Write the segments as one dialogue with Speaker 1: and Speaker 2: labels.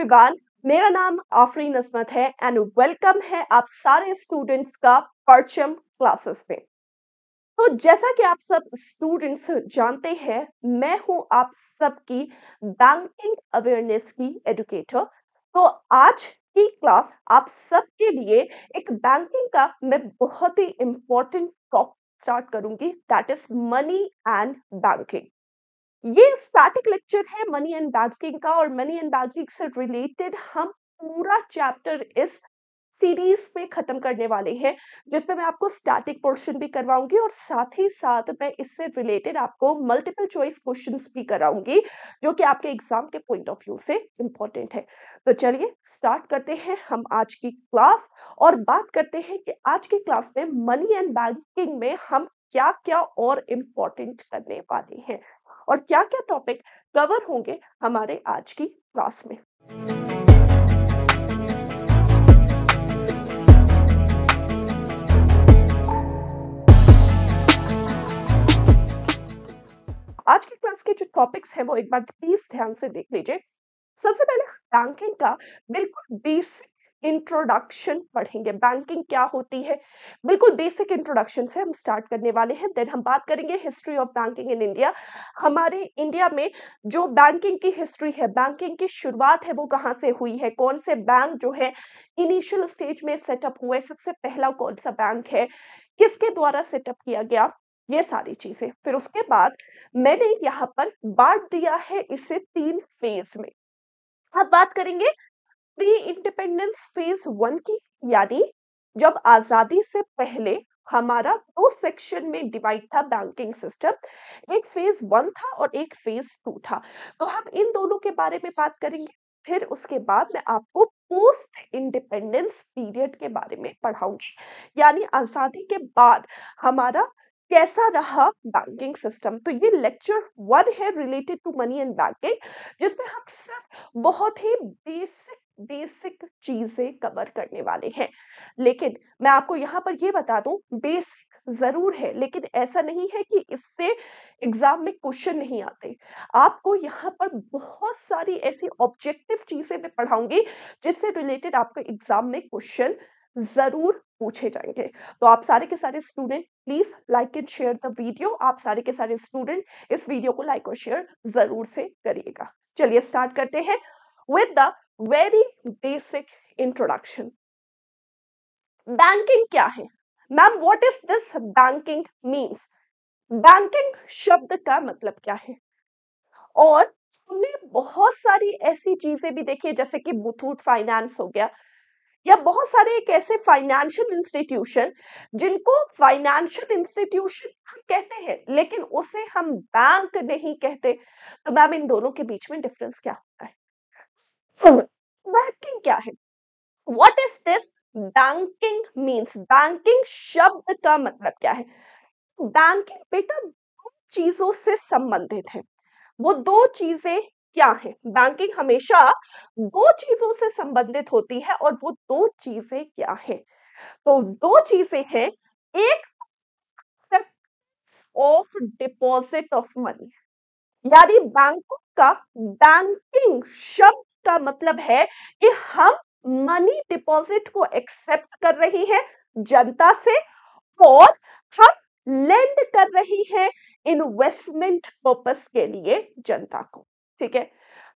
Speaker 1: Everyone मेरा नाम आफरीन असमत है एंड वेलकम है आप सारे स्टूडेंट्स का परचम क्लासेस में तो जैसा कि आप सब स्टूडेंट्स जानते हैं मैं हूं आप सबकी बैंकिंग अवेयरनेस की एडुकेटर तो आज की क्लास आप सबके लिए एक बैंकिंग का मैं बहुत ही इम्पोर्टेंट टॉप स्टार्ट करूंगी that is money and banking ये स्टैटिक लेक्चर है मनी एंड बैंकिंग का और मनी एंड बैंकिंग से रिलेटेड हम पूरा चैप्टर इस सीरीज में खत्म करने वाले हैं जिसमें मैं आपको स्टैटिक पोर्शन भी करवाऊंगी और साथ ही साथ मैं इससे रिलेटेड आपको मल्टीपल चॉइस क्वेश्चंस भी कराऊंगी जो कि आपके एग्जाम के पॉइंट ऑफ व्यू से इम्पोर्टेंट है तो चलिए स्टार्ट करते हैं हम आज की क्लास और बात करते हैं कि आज की क्लास में मनी एंड बैंकिंग में हम क्या क्या और इम्पोर्टेंट करने वाले हैं और क्या क्या टॉपिक कवर होंगे हमारे आज की क्लास में आज की क्लास के जो टॉपिक्स हैं वो एक बार प्लीज ध्यान से देख लीजिए सबसे पहले बैंकिंग का बिल्कुल बेसिक इंट्रोडक्शन पढ़ेंगे बैंकिंग क्या होती है बिल्कुल बेसिक इंट्रोडक्शन से हम स्टार्ट करने वाले हैं देन हम बात करेंगे history of banking in India हमारे इंडिया में जो बैंकिंग की हिस्ट्री है बैंकिंग की शुरुआत है वो कहाँ से हुई है कौन से बैंक जो है इनिशियल स्टेज में सेटअप हुए सबसे पहला कौन सा बैंक है किसके द्वारा सेटअप किया गया ये सारी चीजें फिर उसके बाद मैंने यहाँ पर बांट दिया है इसे तीन फेज में अब बात करेंगे प्री इंडिपेंडेंस फेज वन की यानी जब आजादी से पहले हमारा दो सेक्शन में डिवाइड था बैंकिंग सिस्टम एक फेज वन था और एक फेज टू था तो हम इन दोनों के बारे में बात करेंगे फिर उसके बाद मैं आपको पोस्ट इंडिपेंडेंस पीरियड के बारे में पढ़ाऊंगी यानी आजादी के बाद हमारा कैसा रहा बैंकिंग सिस्टम तो ये लेक्चर वन है related to money and banking जिसमें हम सिर्फ बहुत ही बेसिक बेसिक चीजें कवर करने वाले हैं लेकिन मैं आपको यहाँ पर यह बता दूं बेसिक जरूर है लेकिन ऐसा नहीं है कि इससे एग्जाम में क्वेश्चन नहीं आते आपको यहाँ पर बहुत सारी ऐसी ऑब्जेक्टिव चीजें मैं पढ़ाऊंगी जिससे रिलेटेड आपको एग्जाम में क्वेश्चन जरूर पूछे जाएंगे तो आप सारे के सारे student please like and share the video आप सारे के सारे स्टूडेंट इस वीडियो को लाइक और शेयर जरूर से करिएगा चलिए स्टार्ट करते हैं with the very basic introduction banking क्या है ma'am what is this banking means banking शब्द का मतलब क्या है और हमने बहुत सारी ऐसी चीजें भी देखी जैसे कि मुथूट फाइनेंस हो गया या बहुत सारे एक ऐसे फाइनेंशियल इंस्टीट्यूशन जिनको फाइनेंशियल इंस्टीट्यूशन हम कहते हैं लेकिन उसे हम बैंक नहीं कहते तो मैम इन दोनों के बीच में डिफरेंस क्या होता है बैंकिंग क्या है what is this banking means banking शब्द का मतलब क्या है बैंकिंग बेटा दो चीजों से संबंधित है वो दो चीजें क्या है बैंकिंग हमेशा दो चीजों से संबंधित होती है और वो दो चीजें क्या है तो दो चीजें हैं एक ऑफ डिपॉजिट ऑफ मनी यानी बैंकों का बैंकिंग शब्द इसका मतलब है कि हम मनी डिपॉजिट को एक्सेप्ट कर रहे हैं जनता से और हम लेंड कर रही हैं इन्वेस्टमेंट पर्पस के लिए जनता को ठीक है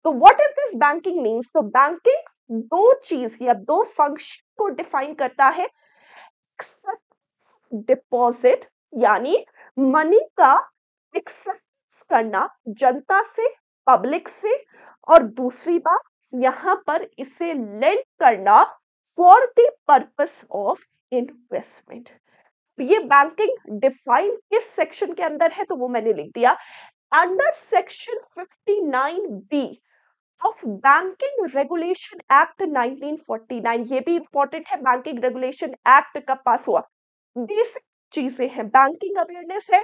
Speaker 1: तो what is this banking means तो बैंकिंग दो चीज या दो फंक्शन को डिफाइन करता है डिपॉजिट यानी मनी का एक्सेप्ट करना जनता से पब्लिक से और दूसरी बात यहाँ पर इसे लेंड करना for the purpose of investment ये बैंकिंग डिफाइन किस सेक्शन के अंदर है तो वो मैंने लिख दिया under section 59 B of banking regulation act 1949 ये भी इंपॉर्टेंट है बैंकिंग रेगुलेशन एक्ट कब पास हुआ बेसिक चीजें हैं बैंकिंग अवेयरनेस है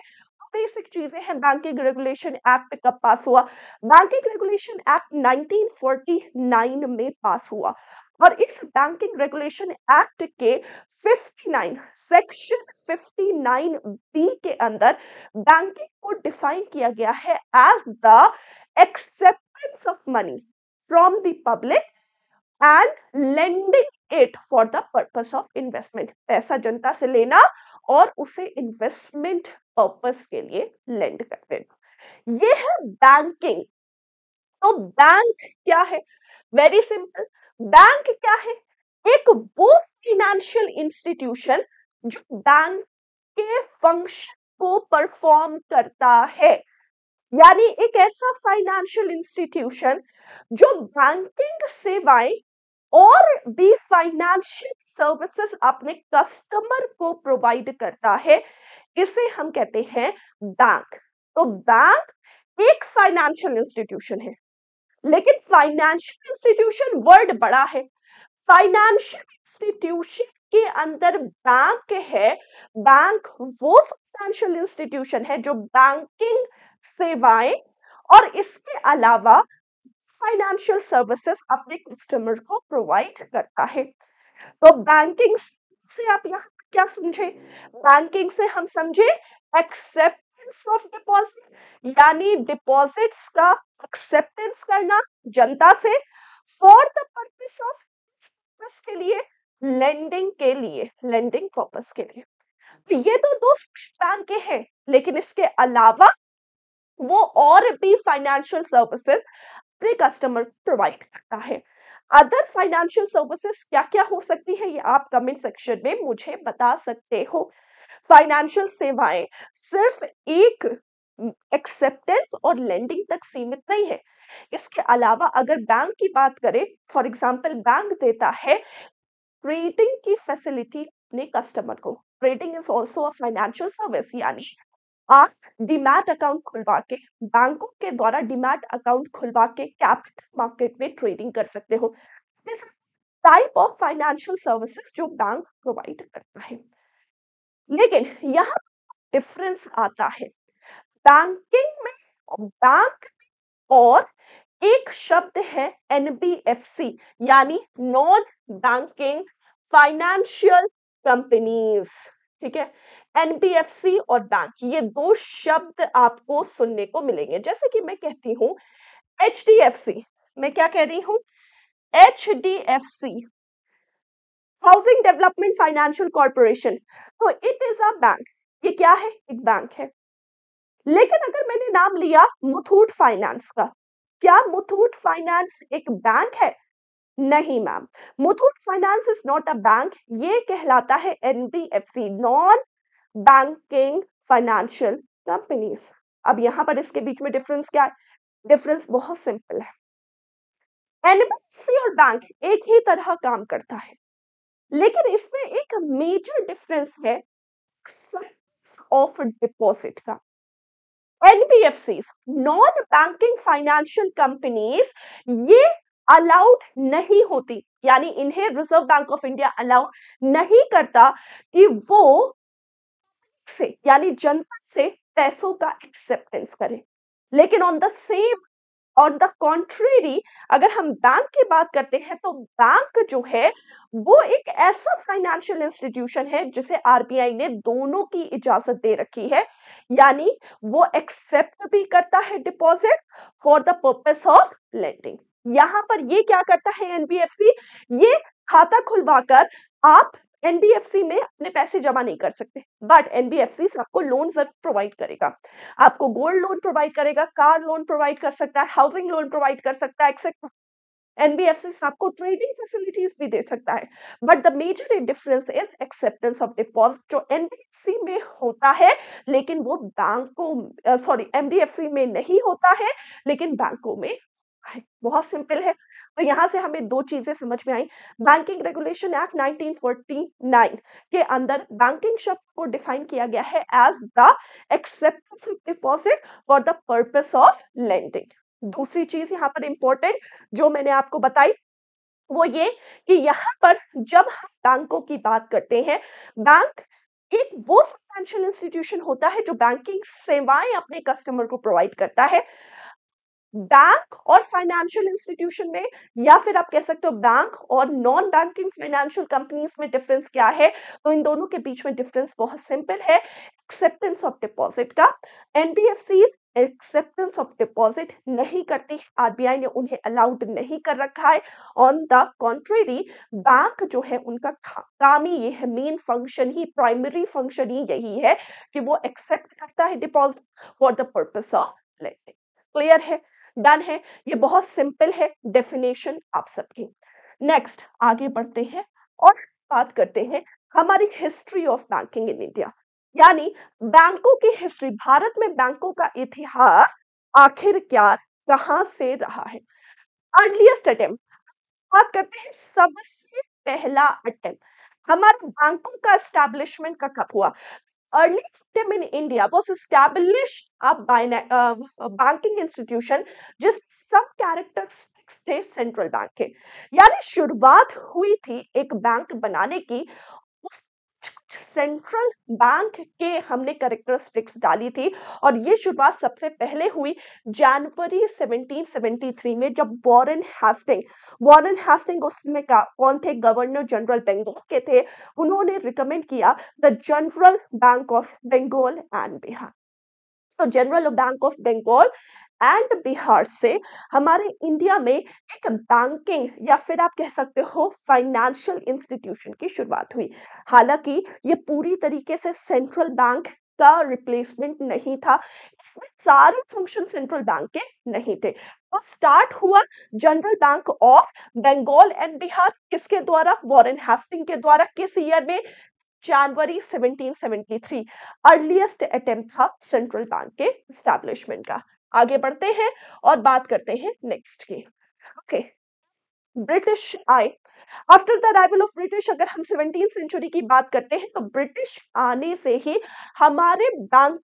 Speaker 1: बेसिक चीजें हैं बैंकिंग रेगुलेशन एक्ट कब पास हुआ बैंकिंग रेगुलेशन एक्ट 1949 में पास हुआ और इस बैंकिंग रेगुलेशन एक्ट के 59 सेक्शन 59 बी के अंदर बैंकिंग को डिफाइन किया गया है as the acceptance of money from the public and lending it for the purpose of investment पैसा जनता से लेना और उसे इन्वेस्टमेंट पर्पस के लिए लेंड कर देना यह है बैंकिंग तो बैंक क्या है वेरी सिंपल बैंक क्या है एक वो फाइनेंशियल इंस्टीट्यूशन जो बैंक के फंक्शन को परफॉर्म करता है यानी एक ऐसा फाइनेंशियल इंस्टीट्यूशन जो बैंकिंग सेवाएं और भी फाइनेंशियल सर्विसेज अपने कस्टमर को प्रोवाइड करता है इसे हम कहते हैं बैंक तो बैंक एक फाइनेंशियल इंस्टीट्यूशन है लेकिन फाइनेंशियल इंस्टीट्यूशन वर्ड बड़ा है फाइनेंशियल इंस्टीट्यूशन के अंदर बैंक है बैंक वो फाइनेंशियल इंस्टीट्यूशन है जो बैंकिंग सेवाएं और इसके अलावा फाइनेंशियल सर्विसेज अपने कस्टमर को प्रोवाइड करता है तो बैंकिंग से आप यहाँ क्या समझे बैंकिंग से हम समझे एक्सेप्टेंस ऑफ डिपॉजिट यानी डिपॉजिट्स का एक्सेप्टेंस करना जनता से फॉर द पर्पस ऑफ के लिए लेंडिंग के लिए लेंडिंग पर्पस के लिए तो ये तो दो बैंक हैं लेकिन इसके अलावा वो और भी फाइनेंशियल सर्विसेज अपने कस्टमर को प्रोवाइड करता है अदर फाइनेंशियल सर्विसेज क्या क्या हो सकती है ये आप कमेंट सेक्शन में मुझे बता सकते हो फाइनेंशियल सेवाएं सिर्फ एक एक्सेप्टेंस और लेंडिंग तक सीमित नहीं है इसके अलावा अगर बैंक की बात करें फॉर एग्जाम्पल बैंक देता है ट्रेडिंग की फैसिलिटी अपने कस्टमर को trading is also a financial service यानी आप डिमैट अकाउंट खुलवा के बैंकों के द्वारा डिमैट अकाउंट खुलवा के कैपिटल मार्केट में ट्रेडिंग कर सकते हो टाइप ऑफ फाइनेंशियल सर्विसेज जो बैंक प्रोवाइड करता है लेकिन यहाँ डिफरेंस आता है बैंकिंग में बैंक और एक शब्द है एनबीएफसी यानी नॉन बैंकिंग फाइनेंशियल कंपनीज ठीक है एनबीएफसी और बैंक ये दो शब्द आपको सुनने को मिलेंगे जैसे कि मैं कहती हूं एच मैं क्या कह रही हूं H Housing Development Financial Corporation तो इट इज अ बैंक ये क्या है एक बैंक है लेकिन अगर मैंने नाम लिया मुथूट फाइनेंस का क्या मुथूट फाइनेंस एक बैंक है नहीं ma'am Muthoot Finance is not a bank ये कहलाता है NBFC non banking financial companies अब यहां पर इसके बीच में डिफरेंस क्या है डिफरेंस बहुत सिंपल है एनबीएफसी और बैंक एक ही तरह काम करता है लेकिन इसमें एक मेजर डिफरेंस है ऑफ डिपॉजिट का NBFC non banking financial companies ये अलाउड नहीं होती यानी इन्हें Reserve bank of India allow नहीं करता कि वो से यानी जनता से पैसों का एक्सेप्टेंस करें लेकिन on the same on the contrary अगर हम बैंक की बात करते हैं तो बैंक जो है वो एक ऐसा फाइनेंशियल इंस्टीट्यूशन है जिसे आरबीआई ने दोनों की इजाजत दे रखी है यानी वो एक्सेप्ट भी करता है deposit for the purpose of lending यहाँ पर ये क्या करता है एनबीएफसी ये खाता खुलवाकर आप एनबीएफसी में अपने पैसे जमा नहीं कर सकते बट एनबीएफसी आपको लोन जरूर प्रोवाइड करेगा आपको गोल्ड लोन प्रोवाइड करेगा कार लोन प्रोवाइड कर सकता है हाउसिंग लोन प्रोवाइड कर सकता है एक्सेट्रा एनबीएफसी आपको ट्रेडिंग फैसिलिटीज भी दे सकता है but the major difference is acceptance of deposit जो एनबीएफसी में होता है लेकिन वो बैंकों सॉरी एनबीएफसी में नहीं होता है लेकिन बैंकों में है बहुत सिंपल है तो यहाँ से हमें दो चीजें समझ में आई बैंकिंग रेगुलेशन एक्ट 1949 के अंदर बैंकिंग शब्द को डिफाइन किया गया है as the acceptance of deposit for the purpose of lending दूसरी चीज यहाँ पर इंपॉर्टेंट जो मैंने आपको बताई वो ये कि यहाँ पर जब हम बैंकों की बात करते हैं बैंक एक वो फाइनेंशियल इंस्टीट्यूशन होता है जो बैंकिंग सेवाएं अपने कस्टमर को प्रोवाइड करता है बैंक और फाइनेंशियल इंस्टीट्यूशन में या फिर आप कह सकते हो बैंक और नॉन बैंकिंग फाइनेंशियल कंपनीज में डिफरेंस क्या है तो इन दोनों के बीच में डिफरेंस बहुत सिंपल है एक्सेप्टेंस ऑफ डिपॉजिट का एनबीएफसी एक्सेप्टेंस ऑफ डिपॉजिट नहीं करती आरबीआई ने उन्हें अलाउड नहीं कर रखा है ऑन द कॉन्ट्रेरी बैंक जो है उनका काम ही ये है मेन फंक्शन ही प्राइमरी फंक्शन ही यही है कि वो एक्सेप्ट करता है deposit for the purpose of lending clear है डन है ये बहुत सिंपल है डेफिनेशन आप सबकी नेक्स्ट आगे बढ़ते हैं और बात करते हैं हमारी history of banking in India यानी बैंकों की हिस्ट्री भारत में बैंकों का इतिहास आखिर क्या कहां से रहा है अर्लीस्ट अटेम्प्ट बात करते हैं सबसे पहला अटेम्प्ट हमारे बैंकों का एस्टेब्लिशमेंट का कब हुआ early system in India was established up by uh, a banking institution जिस सब कैरेक्टरिस्टिक्स थे सेंट्रल बैंक के यानी शुरुआत हुई थी एक बैंक बनाने की सेंट्रल बैंक के हमने करेक्टरिस्टिक्स डाली थी और ये शुरुआत सबसे पहले हुई जनवरी 1773 में जब वॉरेन हैस्टिंग वॉरेन हैस्टिंग उस समय का कौन थे गवर्नर जनरल बंगाल के थे उन्होंने रिकमेंड किया the General Bank of Bengal and Bihar तो General Bank of Bengal and Bihar से हमारे इंडिया में एक बैंकिंग या फिर आप कह सकते हो फाइनेंशियल इंस्टीट्यूशन की शुरुआत हुई हालांकि ये पूरी तरीके से सेंट्रल बैंक का रिप्लेसमेंट नहीं था इसमें सारे फंक्शन सेंट्रल बैंक के नहीं थे तो स्टार्ट हुआ General Bank of Bengal and Bihar किसके द्वारा वॉरेन हेस्टिंग के द्वारा किस ईयर में जनवरी 1773 अर्लीस्ट अटेम्प्ट था सेंट्रल बैंक के स्टैब्लिशमेंट का आगे बढ़ते हैं और बात करते हैं नेक्स्ट की ओके ब्रिटिश आए after the arrival of British अगर हम सेवनटीन सेंचुरी की बात करते हैं तो ब्रिटिश आने से ही हमारे बैंक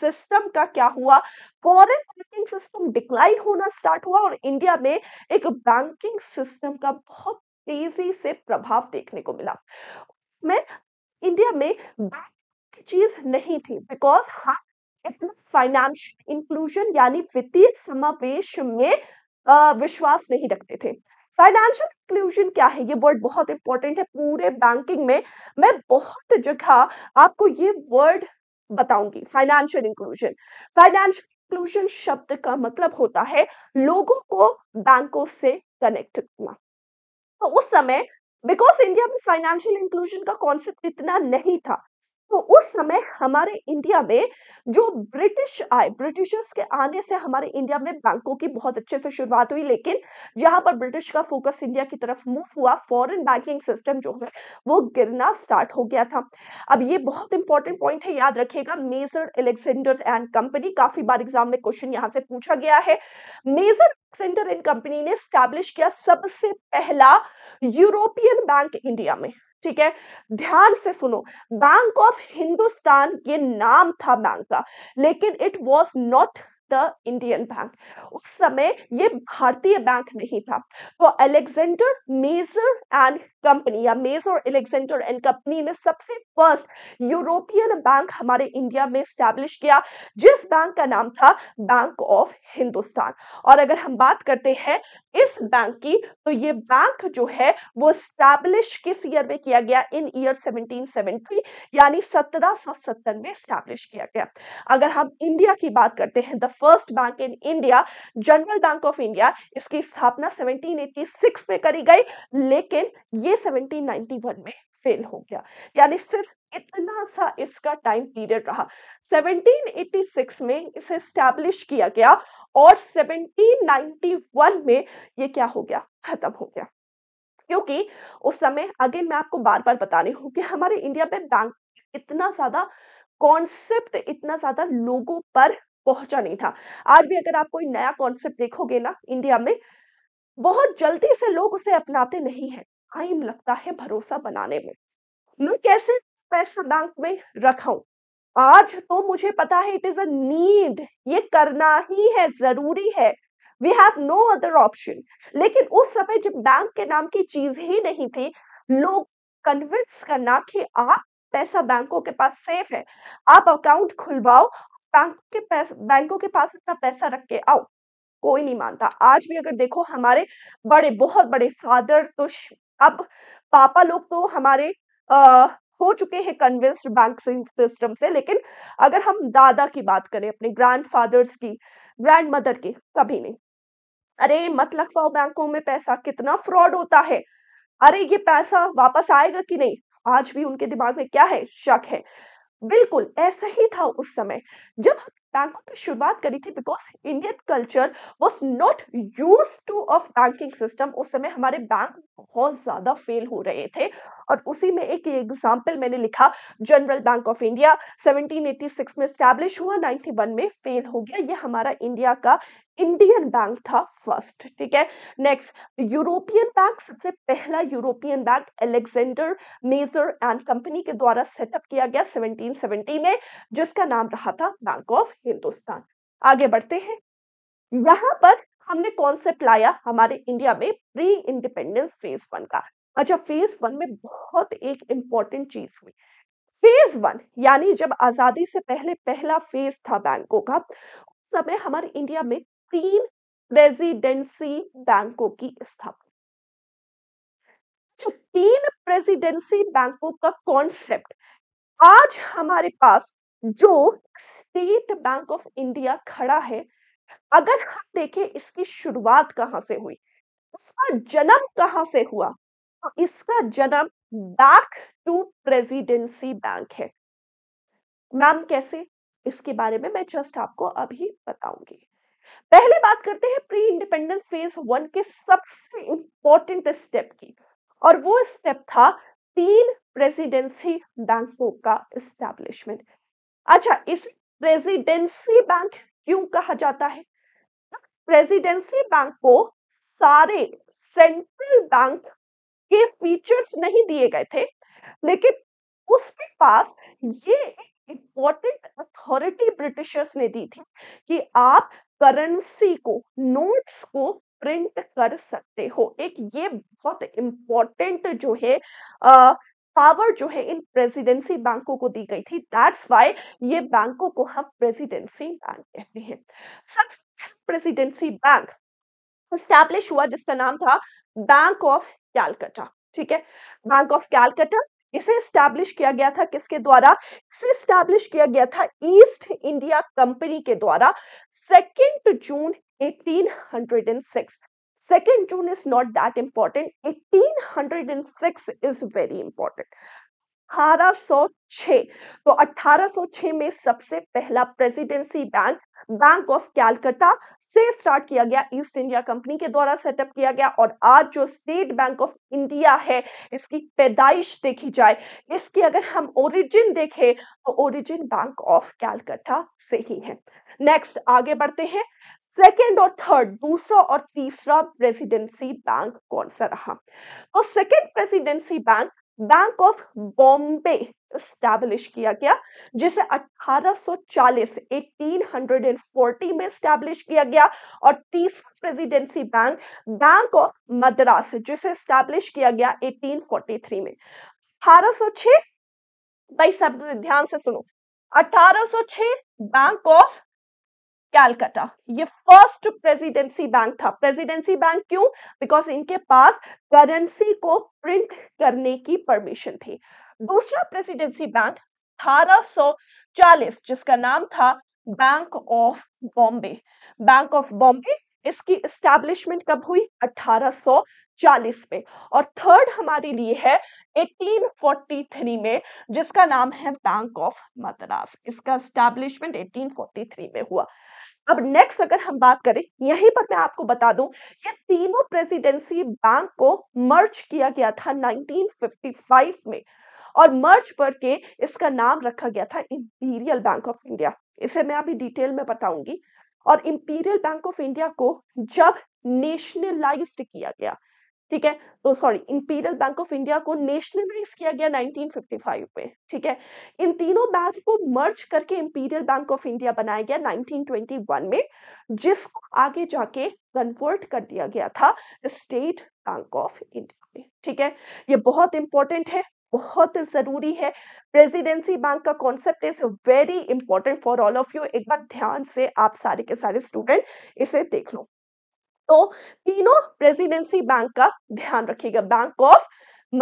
Speaker 1: सिस्टम का क्या हुआ फॉरेन बैंकिंग सिस्टम डिक्लाइन होना स्टार्ट हुआ और इंडिया में एक बैंकिंग सिस्टम का बहुत तेजी से प्रभाव देखने को मिला में इंडिया में बैंक की चीज नहीं थी बिकॉज हाथ फाइनेंशियल इंक्लूजन यानी वित्तीय समावेश में विश्वास नहीं रखते थे फाइनेंशियल इंक्लूजन क्या है ये वर्ड बहुत इंपॉर्टेंट है पूरे बैंकिंग में मैं बहुत जगह आपको ये वर्ड बताऊंगी फाइनेंशियल इंक्लूजन फाइनेंशियल इंक्लूजन शब्द का मतलब होता है लोगों को बैंकों से कनेक्ट करना तो उस समय बिकॉज इंडिया में फाइनेंशियल इंक्लूजन का कॉन्सेप्ट इतना नहीं था तो उस समय हमारे इंडिया में जो ब्रिटिश आए ब्रिटिशर्स के आने से हमारे इंडिया में बैंकों की बहुत अच्छे से शुरुआत हुई लेकिन जहां पर ब्रिटिश का फोकस इंडिया की तरफ मूव हुआ फॉरेन बैंकिंग सिस्टम जो है वो गिरना स्टार्ट हो गया था अब ये बहुत इंपॉर्टेंट पॉइंट है याद रखिएगा मेजर एलेक्सेंडर एंड कंपनी काफी बार एग्जाम में क्वेश्चन यहाँ से पूछा गया है मेजर एलेक्सेंडर एंड कंपनी ने स्टैब्लिश किया सबसे पहला यूरोपियन बैंक इंडिया में ठीक है ध्यान से सुनो बैंक ऑफ हिंदुस्तान ये नाम था बैंक का लेकिन it was not Indian bank उस समय ये भारतीय बैंक नहीं था तो अलेक्जेंडर मेजर एंड कंपनी या मेजर और एलेक्जेंडर एंड कंपनी ने सबसे फर्स्ट यूरोपियन बैंक हमारे इंडिया में स्टैब्लिश किया जिस बैंक का नाम था बैंक ऑफ हिंदुस्तान और अगर हम बात करते हैं इस बैंक की तो ये बैंक जो है वो स्टैब्लिश किस ईयर में किया गया इन ईयर 1770 यानी सत्रह सौ सत्तर में स्टैब्लिश किया गया अगर हम इंडिया की बात करते हैं the first bank in India General Bank of India इसकी स्थापना 1786 में करी गई लेकिन ये 1791 में फेल हो गया यानी सिर्फ इतना सा इसका टाइम पीरियड रहा 1786 में इसे स्टैब्लिश किया गया और 1791 में ये क्या हो गया खत्म हो गया क्योंकि उस समय अगेन मैं आपको बार बार बता रही हूँ कि हमारे इंडिया में बैंक इतना ज्यादा कॉन्सेप्ट इतना ज्यादा लोगों पर पहुंचा नहीं था आज भी अगर आप कोई नया कॉन्सेप्ट देखोगे ना इंडिया में बहुत जल्दी से लोग उसे अपनाते नहीं है टाइम लगता है भरोसा बनाने में मैं कैसे पैसा बैंक में रखा आज तो मुझे पता है इट इज अ नीड ये करना ही है जरूरी है we have no other option लेकिन उस समय जब बैंक के नाम की चीज ही नहीं थी लोग कन्विंस करना कि आप पैसा बैंकों के पास सेफ है आप अकाउंट खुलवाओ बैंकों के पैस, बैंकों के पास इतना पैसा रख के आओ कोई नहीं मानता आज भी अगर देखो हमारे बड़े बहुत बड़े फादर तो अब पापा लोग तो हमारे आ, हो चुके हैं कन्विंस्ड बैंक सिस्टम से लेकिन अगर हम दादा की बात करें अपने फादर्स की ग्रैंड मदर की कभी नहीं अरे मत लगवाओ बैंकों में पैसा कितना फ्रॉड होता है अरे ये पैसा वापस आएगा कि नहीं आज भी उनके दिमाग में क्या है शक है बिल्कुल ऐसा ही था उस समय जब बैंकों की शुरुआत करी थी because Indian culture was not use to of banking system उस समय हमारे बैंक बहुत ज्यादा फेल हो रहे थे और उसी में एक एग्जाम्पल मैंने लिखा जनरल बैंक ऑफ इंडिया 1786 में स्टैब्लिश हुआ 91 में फेल हो गया ये हमारा इंडिया का इंडियन बैंक था फर्स्ट ठीक है नेक्स्ट यूरोपियन बैंक सबसे पहला European bank Alexander major and company के द्वारा सेटअप किया गया 1770 में जिसका नाम रहा था बैंक ऑफ हिंदुस्तान आगे बढ़ते हैं यहाँ पर हमने कॉन्सेप्ट लाया हमारे इंडिया में प्री इंडिपेंडेंस फेज वन का अच्छा फेज वन में बहुत एक इम्पोर्टेंट चीज हुई फेज वन यानी जब आजादी से पहले पहला फेज था बैंकों का उस समय हमारे इंडिया में तीन प्रेसिडेंसी बैंकों की स्थापना जो तीन प्रेसिडेंसी बैंकों का कॉन्सेप्ट आज हमारे पास जो स्टेट बैंक ऑफ इंडिया खड़ा है अगर हम देखें इसकी शुरुआत कहाँ से हुई उसका जन्म कहाँ से हुआ तो इसका जन्म बैक टू प्रेसिडेंसी बैंक है मैम कैसे इसके बारे में मैं जस्ट आपको अभी बताऊंगी पहले बात करते हैं प्री इंडिपेंडेंस फेज वन के सबसे इंपॉर्टेंट स्टेप की और वो स्टेप था तीन प्रेसिडेंसी बैंकों का एस्टेब्लिशमेंट अच्छा इस प्रेसिडेंसी बैंक क्यों कहा जाता है प्रेसिडेंसी बैंक को सारे सेंट्रल बैंक के फीचर्स नहीं दिए गए थे लेकिन उसके पास ये इंपॉर्टेंट अथॉरिटी ब्रिटिशर्स ने दी थी कि आप करेंसी को नोट्स को प्रिंट कर सकते हो एक ये बहुत इंपॉर्टेंट जो है आ, पावर जो है इन प्रेसिडेंसी बैंकों को दी गई थी दैट्स वाई ये बैंकों को हम प्रेसिडेंसी बैंक कहते हैं सब प्रेसिडेंसी बैंक स्टैब्लिश हुआ जिसका नाम था बैंक ऑफ कैलकटा ठीक है बैंक ऑफ कैलकटा इसे स्टैब्लिश किया गया था किसके द्वारा इसे स्टैब्लिश किया गया था ईस्ट इंडिया कंपनी के द्वारा second June 1806 Second June is not that important. 1806 is very important. छ तो अठारह छ में सबसे पहला presidency bank Bank of Calcutta से स्टार्ट किया गया ईस्ट इंडिया कंपनी के द्वारा सेटअप किया गया और आज जो स्टेट बैंक ऑफ इंडिया है इसकी पैदाइश देखी जाए इसकी अगर हम ओरिजिन देखें तो ओरिजिन बैंक ऑफ कैलकटा से ही है नेक्स्ट आगे बढ़ते हैं सेकेंड और थर्ड दूसरा और तीसरा प्रेसिडेंसी बैंक कौन सा रहा तो second presidency bank Bank of Bombay establish किया गया जिसे 1840 1840 में स्टैब्लिश किया गया और तीसरा presidency bank Bank of Madras जिसे स्टैब्लिश किया गया 1843 में 1806 भाई सब ध्यान से सुनो 1806 बैंक ऑफ कैलकाटा ये फर्स्ट प्रेसिडेंसी बैंक था प्रेसिडेंसी बैंक क्यों बिकॉज इनके पास करेंसी को प्रिंट करने की परमिशन थी दूसरा प्रेसिडेंसी बैंक 1840 जिसका नाम था Bank of Bombay bank of Bombay इसकी स्टैब्लिशमेंट कब हुई 1840 में और थर्ड हमारे लिए है 1843 में जिसका नाम है बैंक ऑफ मद्रास इसका स्टैब्लिशमेंट 1843 में हुआ अब नेक्स्ट अगर हम बात करें यहीं पर मैं आपको बता दूं ये तीनों प्रेसिडेंसी बैंक को मर्ज किया गया था 1955 में और मर्ज करके इसका नाम रखा गया था इंपीरियल बैंक ऑफ इंडिया इसे मैं अभी डिटेल में बताऊंगी और इंपीरियल बैंक ऑफ इंडिया को जब नेशनलाइज किया गया ठीक है तो sorry Imperial Bank of India को नेशनलाइज किया गया 1955 में ठीक है इन तीनों बैंक को मर्ज करके इंपीरियल बैंक ऑफ इंडिया बनाया गया 1921 में जिसको आगे जाके कन्वर्ट कर दिया गया था स्टेट बैंक ऑफ इंडिया में ठीक है ये बहुत इंपॉर्टेंट है बहुत जरूरी है प्रेसिडेंसी बैंक का concept is very important for all of you एक बार ध्यान से आप सारे के सारे स्टूडेंट इसे देख लो तो तीनों प्रेसिडेंसी बैंक का ध्यान रखिएगा Bank of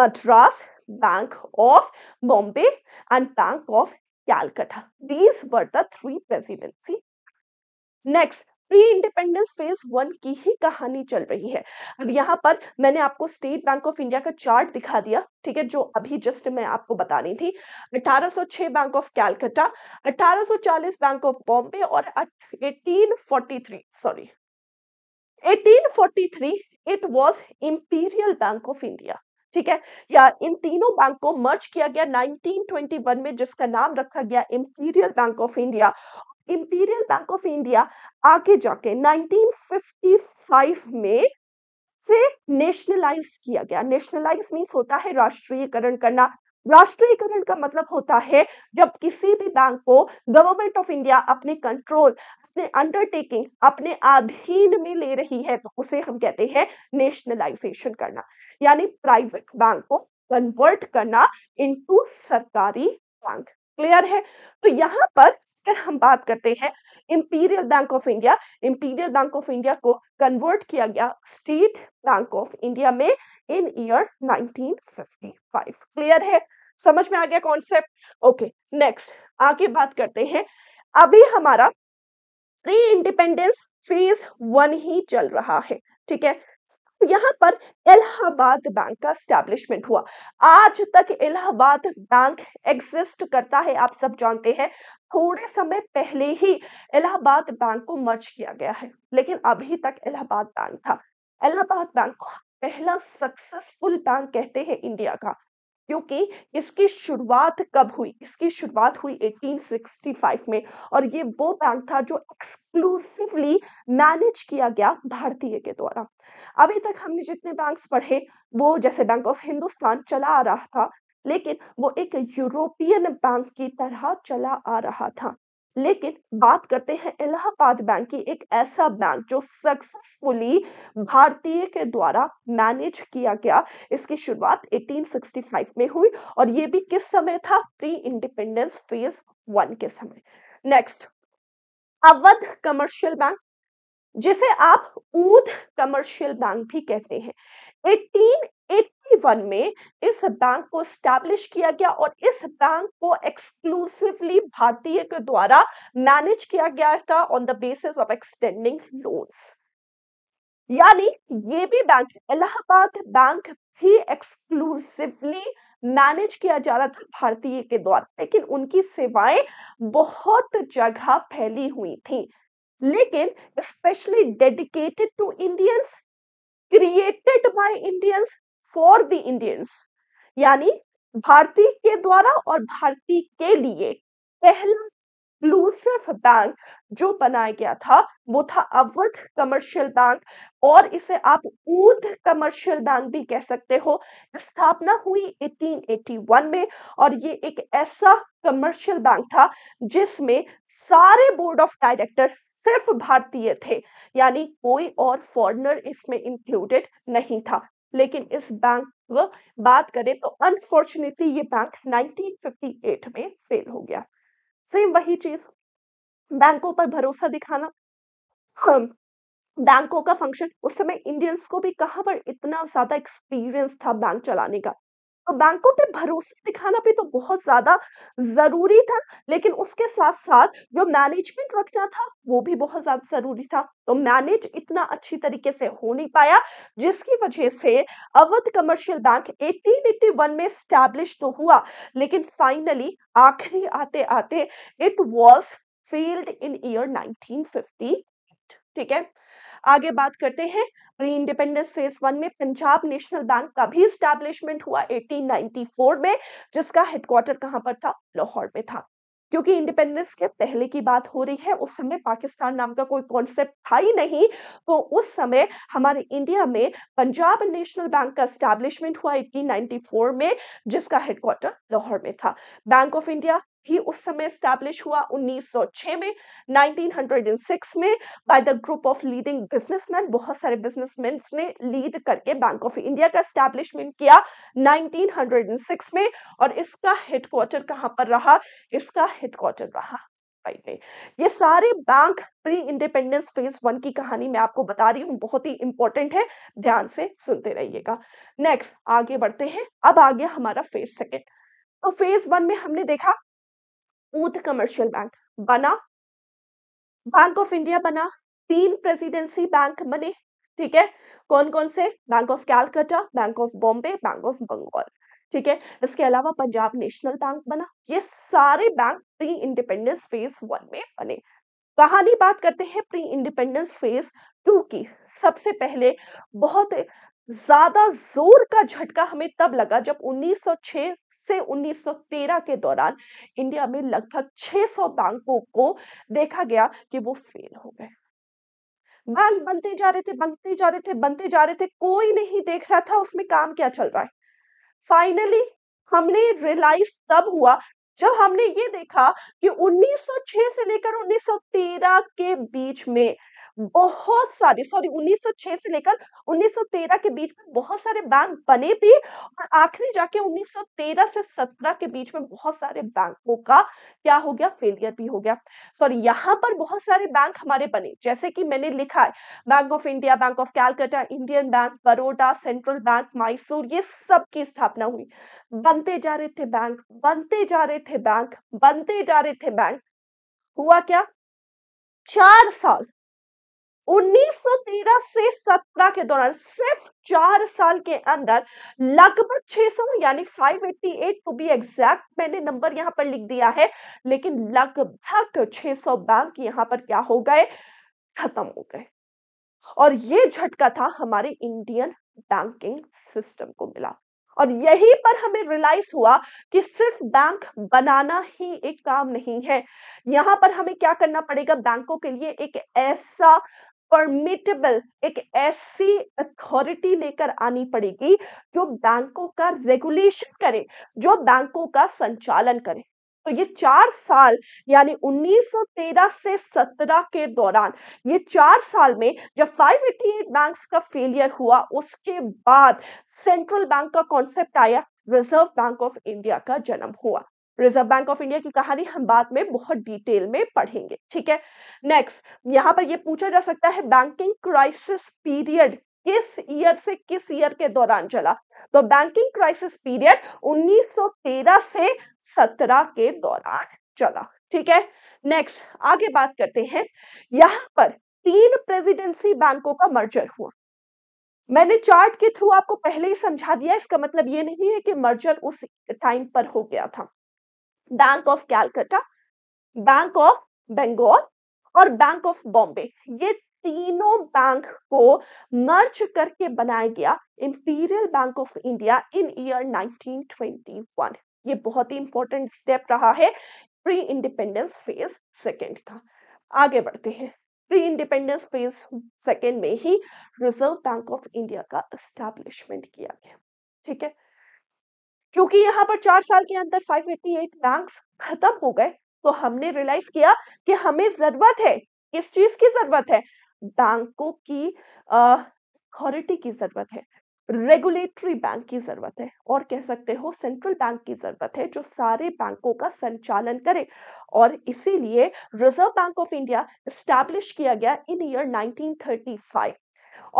Speaker 1: Madras Bank of Bombay and Bank of Calcutta these were the three presidency. Pre independence phase one की ही कहानी चल रही है अब यहाँ पर मैंने आपको स्टेट बैंक ऑफ इंडिया का चार्ट दिखा दिया ठीक है जो अभी जस्ट मैं आपको बता रही थी 1806 Bank of Calcutta 1840 Bank of Bombay और 1843 sorry 1843 it was Imperial Bank of India ठीक है या इन तीनों बैंक को मर्ज किया गया 1921 में जिसका नाम रखा गया Imperial Bank of India Imperial Bank of India आगे जाके 1955 में से नेशनलाइज किया गया नेशनलाइज मीन्स होता है राष्ट्रीयकरण करना राष्ट्रीयकरण का मतलब होता है जब किसी भी बैंक को गवर्नमेंट ऑफ इंडिया अपने कंट्रोल अपने अंडरटेकिंग अपने अधीन में ले रही है तो उसे हम कहते हैं नेशनलाइजेशन करना यानी प्राइवेट बैंक को कन्वर्ट करना इनटू सरकारी बैंक क्लियर है तो यहाँ पर अगर हम बात करते हैं Imperial Bank of India Imperial Bank of India को कन्वर्ट किया गया स्टेट बैंक ऑफ इंडिया में इन ईयर 1955 क्लियर है समझ में आ गया कॉन्सेप्ट ओके नेक्स्ट आगे बात करते हैं अभी हमारा प्री इंडिपेंडेंस फेज वन ही चल रहा है ठीक है यहां पर इलाहाबाद बैंक का स्टैब्लिशमेंट हुआ आज तक इलाहाबाद बैंक एग्जिस्ट करता है आप सब जानते हैं थोड़े समय पहले ही इलाहाबाद बैंक को मर्ज किया गया है लेकिन अभी तक इलाहाबाद बैंक था इलाहाबाद बैंक को पहला सक्सेसफुल बैंक कहते हैं इंडिया का क्योंकि इसकी शुरुआत कब हुई इसकी शुरुआत हुई 1865 में और ये वो बैंक था जो एक्सक्लूसिवली मैनेज किया गया भारतीय के द्वारा अभी तक हमने जितने बैंक पढ़े वो जैसे बैंक ऑफ हिंदुस्तान चला आ रहा था लेकिन वो एक यूरोपियन बैंक की तरह चला आ रहा था लेकिन बात करते हैं इलाहाबाद बैंक की एक ऐसा बैंक जो सक्सेसफुली भारतीय के द्वारा मैनेज किया गया इसकी शुरुआत 1865 में हुई और ये भी किस समय था प्री इंडिपेंडेंस फेज वन के समय नेक्स्ट अवध कमर्शियल बैंक जिसे आप ऊध कमर्शियल बैंक भी कहते हैं 1971 में इस बैंक को स्टैब्लिश किया गया और इस बैंक को एक्सक्लूसिवली भारतीय के द्वारा मैनेज किया गया था on the basis of extending loans यानी ये भी बैंक इलाहाबाद बैंक भी एक्सक्लूसिवली मैनेज किया जा रहा था भारतीय के द्वारा लेकिन उनकी सेवाएं बहुत जगह फैली हुई थी लेकिन specially dedicated to Indians created by Indians for the Indians यानी भारतीय के द्वारा और भारतीय के लिए पहला एक्सक्लूसिव बैंक जो बनाया गया था वो था अवध कमर्शियल बैंक और इसे आप ऊध कमर्शियल बैंक भी कह सकते हो स्थापना हुई 1881 में और ये एक ऐसा कमर्शियल बैंक था जिसमें सारे बोर्ड ऑफ डायरेक्टर सिर्फ भारतीय थे यानी कोई और फॉरेनर इसमें इंक्लूडेड नहीं था लेकिन इस बैंक बात करें तो अनफॉर्चुनेटली ये बैंक 1958 में फेल हो गया सेम वही चीज बैंकों पर भरोसा दिखाना बैंकों का फंक्शन उस समय इंडियंस को भी कहां पर इतना ज्यादा एक्सपीरियंस था बैंक चलाने का तो बैंकों पे भरोसा दिखाना भी तो बहुत ज्यादा जरूरी था लेकिन उसके साथ साथ जो मैनेजमेंट रखना था वो भी बहुत ज्यादा जरूरी था तो मैनेज इतना अच्छी तरीके से हो नहीं पाया जिसकी वजह से अवध कमर्शियल बैंक 1881 में स्टैब्लिश तो हुआ लेकिन फाइनली आखिरी आते आते it was failed in year nineteen ठीक है आगे बात करते हैं प्री इंडिपेंडेंस फेज वन में पंजाब नेशनल बैंक का भी स्टैब्लिशमेंट हुआ 1894 में जिसका हेडक्वार्टर कहां पर था लाहौर में था क्योंकि इंडिपेंडेंस के पहले की बात हो रही है उस समय पाकिस्तान नाम का कोई कॉन्सेप्ट था ही नहीं तो उस समय हमारे इंडिया में पंजाब नेशनल बैंक का स्टैब्लिशमेंट हुआ 1894 में जिसका हेडक्वार्टर लाहौर में था बैंक ऑफ इंडिया ही उस समय स्टैब्लिश हुआ 1906 में 1906 में by the group of leading businessman बहुत सारे बिजनेसमैन ने लीड करके बैंक ऑफ इंडिया का स्टैब्लिशमेंट किया 1906 में और इसका हेडक्वार्टर कहाँ पर रहा इसका हेडक्वार्टर रहा ये सारे bank pre independence phase one की कहानी मैं आपको बता रही हूँ बहुत ही इंपॉर्टेंट है ध्यान से सुनते रहिएगा नेक्स्ट आगे बढ़ते हैं अब आ गया हमारा फेज सेकेंड तो फेज वन में हमने देखा ऊत कमर्शियल बैंक बना बैंक ऑफ इंडिया बना तीन प्रेसिडेंसी बैंक बने ठीक है कौन कौन से Bank of Calcutta Bank of Bombay bank of Bengal ठीक है इसके अलावा पंजाब नेशनल बैंक बना ये सारे bank pre independence phase one में बने कहानी बात करते हैं प्री इंडिपेंडेंस फेज टू की सबसे पहले बहुत ज्यादा जोर का झटका हमें तब लगा जब 1906 से 1913 के दौरान इंडिया में लगभग 600 बैंकों को देखा गया कि वो फेल हो गए बैंक बनते जा रहे थे बनते जा रहे थे बनते जा रहे थे कोई नहीं देख रहा था उसमें काम क्या चल रहा है फाइनली हमने रियलाइज तब हुआ जब हमने ये देखा कि 1906 से लेकर 1913 के बीच में बहुत सारे सॉरी 1906 से लेकर 1913 के बीच में बहुत सारे बैंक बने भी और आखिरी जाके 1913 से 17 के बीच में बहुत सारे बैंकों का क्या हो गया फेलियर भी हो गया सॉरी यहाँ पर बहुत सारे बैंक हमारे बने जैसे कि मैंने लिखा है bank of India Bank of Calcutta Indian Bank Baroda Central Bank Mysore ये सब की स्थापना हुई बनते जा रहे थे बैंक बनते जा रहे थे बैंक बनते जा रहे थे बैंक हुआ क्या चार साल 1913 से 17 के दौरान सिर्फ चार साल के अंदर लगभग 600 यानी 588 टू बी एग्जैक्ट मैंने नंबर यहां पर लिख दिया है लेकिन लगभग 600 बैंक यहां पर क्या हो गए खत्म हो गए और ये झटका था हमारे इंडियन बैंकिंग सिस्टम को मिला और यही पर हमें रियलाइज हुआ कि सिर्फ बैंक बनाना ही एक काम नहीं है यहां पर हमें क्या करना पड़ेगा बैंकों के लिए एक ऐसा परमिटेबल एक ऐसी अथॉरिटी लेकर आनी पड़ेगी जो बैंकों का रेगुलेशन करे जो बैंकों का संचालन करे तो ये चार साल यानी 1913 से 17 के दौरान ये चार साल में जब 588 बैंक्स का फेलियर हुआ उसके बाद सेंट्रल बैंक का कॉन्सेप्ट आया रिजर्व बैंक ऑफ इंडिया का जन्म हुआ रिजर्व बैंक ऑफ इंडिया की कहानी हम बाद में बहुत डिटेल में पढ़ेंगे ठीक है नेक्स्ट यहाँ पर यह पूछा जा सकता है बैंकिंग क्राइसिस पीरियड किस ईयर से किस ईयर के दौरान चला तो बैंकिंग क्राइसिस पीरियड 1913 से 17 के दौरान चला ठीक है नेक्स्ट आगे बात करते हैं यहाँ पर तीन प्रेसिडेंसी बैंकों का मर्जर हुआ मैंने चार्ट के थ्रू आपको पहले ही समझा दिया इसका मतलब ये नहीं है कि मर्जर उस टाइम पर हो गया था Bank of Calcutta Bank of Bengal और बैंक ऑफ बॉम्बे ये तीनों बैंक को मर्ज करके बनाया गया Imperial Bank of India in year 1921 ये बहुत ही इंपॉर्टेंट स्टेप रहा है प्री इंडिपेंडेंस फेज सेकेंड का आगे बढ़ते हैं प्री इंडिपेंडेंस फेज सेकेंड में ही रिजर्व बैंक ऑफ इंडिया का एस्टैब्लिशमेंट किया गया ठीक है क्योंकि यहाँ पर चार साल के अंदर 588 बैंक्स खत्म हो गए तो हमने रियलाइज किया कि हमें जरूरत है किस चीज की जरूरत है बैंकों की अथॉरिटी की जरूरत है रेगुलेटरी बैंक की जरूरत है और कह सकते हो सेंट्रल बैंक की जरूरत है जो सारे बैंकों का संचालन करे और इसीलिए Reserve bank of India establish किया गया इन ईयर 1935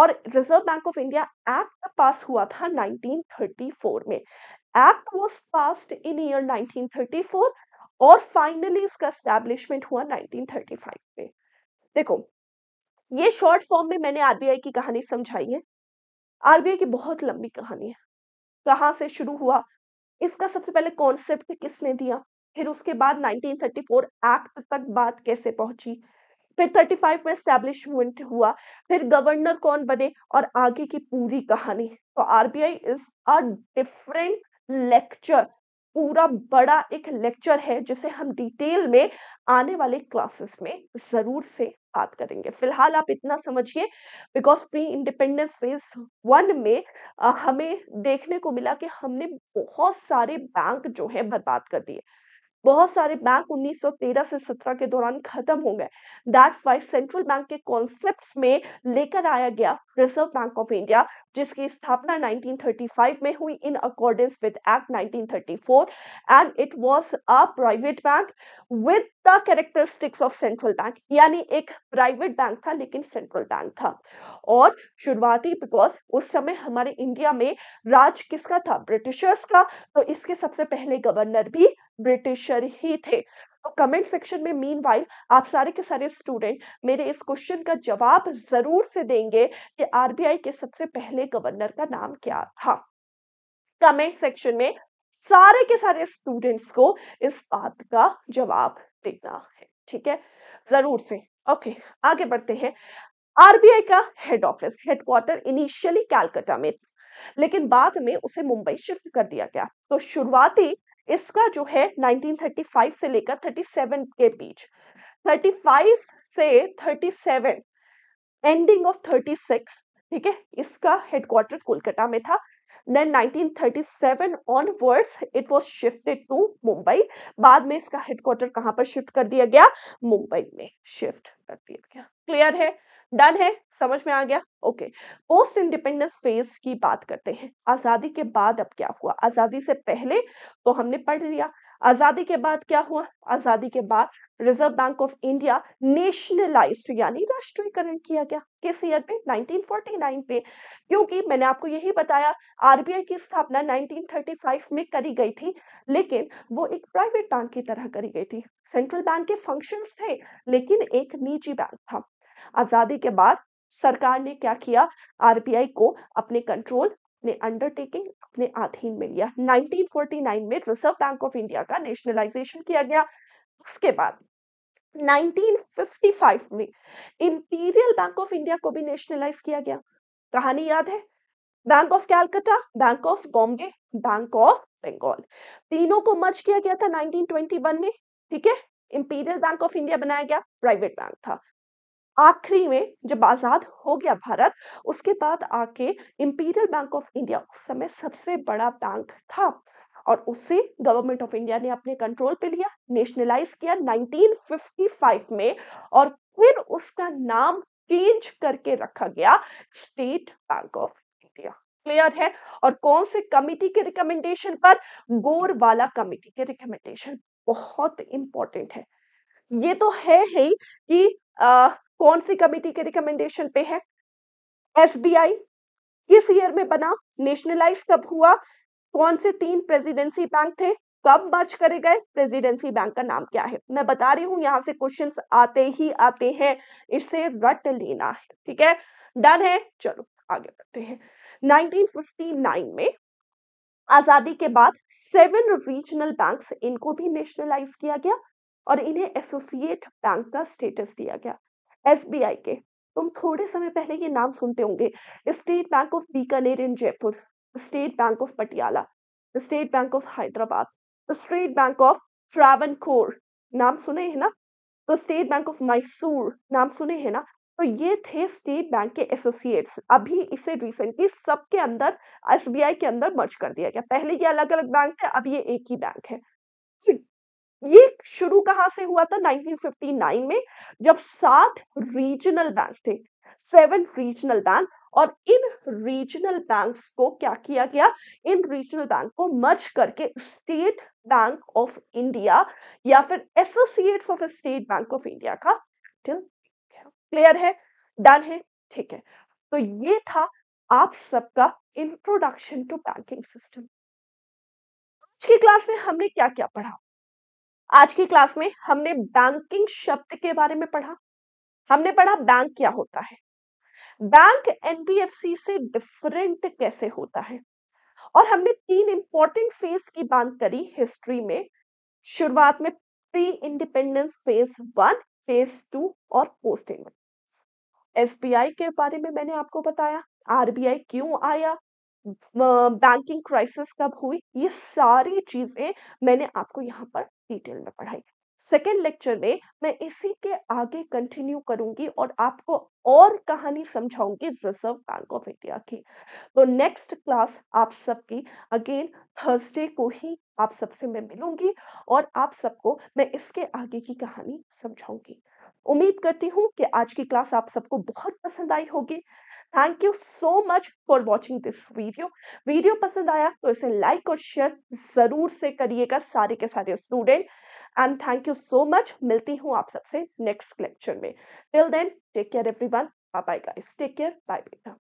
Speaker 1: और Reserve bank of India Act pass हुआ था 1934 में act was passed in year 1934 और फाइनली इसका एस्टेब्लिशमेंट हुआ 1935 में देखो ये शॉर्ट फॉर्म में मैंने आरबीआई की कहानी समझाई है आरबीआई की बहुत लंबी कहानी है कहाँ से शुरू हुआ इसका सबसे पहले कॉन्सेप्ट किसने दिया फिर उसके बाद 1934 एक्ट तक बात कैसे पहुंची फिर 35 में एस्टेब्लिशमेंट हुआ फिर गवर्नर कौन बने और आगे की पूरी कहानी तो RBI is a different lecture पूरा बड़ा एक लेक्चर है जिसे हम डिटेल में आने वाले क्लासेस में जरूर से बात करेंगे फिलहाल आप इतना समझिए because pre independence phase one में आ, हमें देखने को मिला कि हमने बहुत सारे बैंक जो है बर्बाद कर दिए बहुत सारे बैंक 1913 से 17 के दौरान खत्म हो गए दैट्स वाई सेंट्रल बैंक के कॉन्सेप्ट्स में लेकर आया गया रिजर्व बैंक ऑफ इंडिया जिसकी स्थापना 1935 में हुई in accordance with act 1934 and it was a private bank with the characteristics of central bank यानी एक प्राइवेट बैंक था लेकिन सेंट्रल बैंक था और शुरुआती बिकॉज उस समय हमारे इंडिया में राज किसका था ब्रिटिशर्स का तो इसके सबसे पहले गवर्नर भी ब्रिटिशर ही थे तो कमेंट सेक्शन में मीन आप सारे के सारे स्टूडेंट मेरे इस क्वेश्चन का जवाब जरूर से देंगे कि आरबीआई के सबसे पहले गवर्नर का नाम क्या था कमेंट हाँ। सेक्शन में सारे के सारे स्टूडेंट्स को इस बात का जवाब देना है ठीक है जरूर से ओके आगे बढ़ते हैं आरबीआई का head office headquarter initially Calcutta में लेकिन बाद में उसे मुंबई शिफ्ट कर दिया गया तो शुरुआती इसका जो है 1935 से लेकर 37 के बीच 35 से 37 एंडिंग ऑफ 36 ठीक है इसका हेडक्वार्टर कोलकाता में था then 1937 onwards it was shifted to Mumbai बाद में इसका हेडक्वार्टर कहां पर शिफ्ट कर दिया गया मुंबई में शिफ्ट कर दिया गया क्लियर है डन है समझ में आ गया ओके पोस्ट इंडिपेंडेंस फेज की बात करते हैं आजादी के बाद अब क्या हुआ आजादी से पहले तो हमने पढ़ लिया आजादी के बाद क्या हुआ आजादी के बाद reserve bank of India nationalise यानी राष्ट्रीयकरण किया गया किस ईयर पे 1949 पे क्योंकि मैंने आपको यही बताया आरबीआई की स्थापना 1935 में करी गई थी लेकिन वो एक प्राइवेट बैंक की तरह करी गई थी सेंट्रल बैंक के फंक्शंस थे लेकिन एक निजी बैंक था आज़ादी के बाद सरकार ने क्या किया आरबीआई को अपने कंट्रोल अपने अंडरटेकिंग अपने अधीन में लिया 1949 में रिजर्व बैंक ऑफ इंडिया का नेशनलाइजेशन किया गया उसके बाद 1955 में इंपीरियल बैंक ऑफ इंडिया को भी नेशनलाइज किया गया कहानी याद है bank of Calcutta bank of Bombay bank of Bengal तीनों को मर्ज किया गया था 1921 में ठीक है इंपीरियल बैंक ऑफ इंडिया बनाया गया प्राइवेट बैंक था आखिरी में जब आज़ाद हो गया भारत उसके बाद आके इंपीरियल बैंक ऑफ इंडिया उस समय सबसे बड़ा बैंक था और उसे गवर्नमेंट ऑफ इंडिया ने अपने कंट्रोल पे लिया नेशनलाइज किया 1955 में और फिर उसका नाम चेंज करके रखा गया state bank of India clear है और कौन से कमिटी के रिकमेंडेशन पर गोर वाला कमिटी के रिकमेंडेशन बहुत इंपॉर्टेंट है ये तो है ही कि कौन सी कमेटी के रिकमेंडेशन पे है एसबीआई किस ईयर में बना नेशनलाइज कब हुआ कौन से तीन प्रेसिडेंसी बैंक थे कब मर्ज करे गए प्रेसिडेंसी बैंक का नाम क्या है मैं बता रही हूं यहां से क्वेश्चंस आते ही आते हैं इसे रट लेना है ठीक है डन है चलो आगे बढ़ते हैं 1959 में आजादी के बाद सेवन रीजनल बैंक्स इनको भी नेशनलाइज किया गया और इन्हें एसोसिएट बैंक का स्टेटस दिया गया एस के तुम थोड़े समय पहले ये नाम सुनते होंगे state bank of Bikaner in Jaipur state bank of Patiala state bank of Hyderabad state bank of Travancore नाम सुने हैं ना तो स्टेट बैंक ऑफ मैसूर नाम सुने हैं ना तो ये थे स्टेट बैंक के एसोसिएट्स अभी इसे रिसेंटली सबके अंदर एसबीआई के अंदर मर्ज कर दिया गया पहले ये अलग अलग बैंक थे अब ये एक ही बैंक है ये शुरू कहां से हुआ था 1959 में जब सात रीजनल बैंक थे सेवन रीजनल बैंक और इन रीजनल बैंक्स को क्या किया गया इन रीजनल बैंक को मर्ज करके स्टेट बैंक ऑफ इंडिया या फिर associates of state bank of India का टिल क्लियर है डन है ठीक है तो ये था आप सबका इंट्रोडक्शन टू बैंकिंग सिस्टम आज की क्लास में हमने क्या क्या पढ़ा आज की क्लास में हमने बैंकिंग शब्द के बारे में पढ़ा हमने पढ़ा बैंक क्या होता है बैंक एनबीएफसी से डिफरेंट कैसे होता है और हमने तीन इंपॉर्टेंट फेज की बात करी हिस्ट्री में शुरुआत में pre independence phase one phase two और पोस्ट इंडिपेंडेंस एसबीआई के बारे में मैंने आपको बताया आरबीआई क्यों आया बैंकिंग क्राइसिस कब हुई ये सारी चीजें मैंने आपको यहाँ पर डिटेल में पढ़ाई सेकेंड लेक्चर में मैं इसी के आगे कंटिन्यू करूंगी और आपको और कहानी समझाऊंगी रिजर्व बैंक ऑफ इंडिया की तो नेक्स्ट क्लास आप सबकी अगेन थर्सडे को ही आप सबसे मैं मिलूंगी और आप सबको मैं इसके आगे की कहानी समझाऊंगी उम्मीद करती हूँ कि आज की क्लास आप सबको बहुत पसंद आई होगी thank you so much for watching this video video पसंद आया तो इसे लाइक और शेयर जरूर से करिएगा सारे के सारे student and thank you so much मिलती हूँ आप सबसे नेक्स्ट लेक्चर में till then take care every bye bye guys take care bye बेटा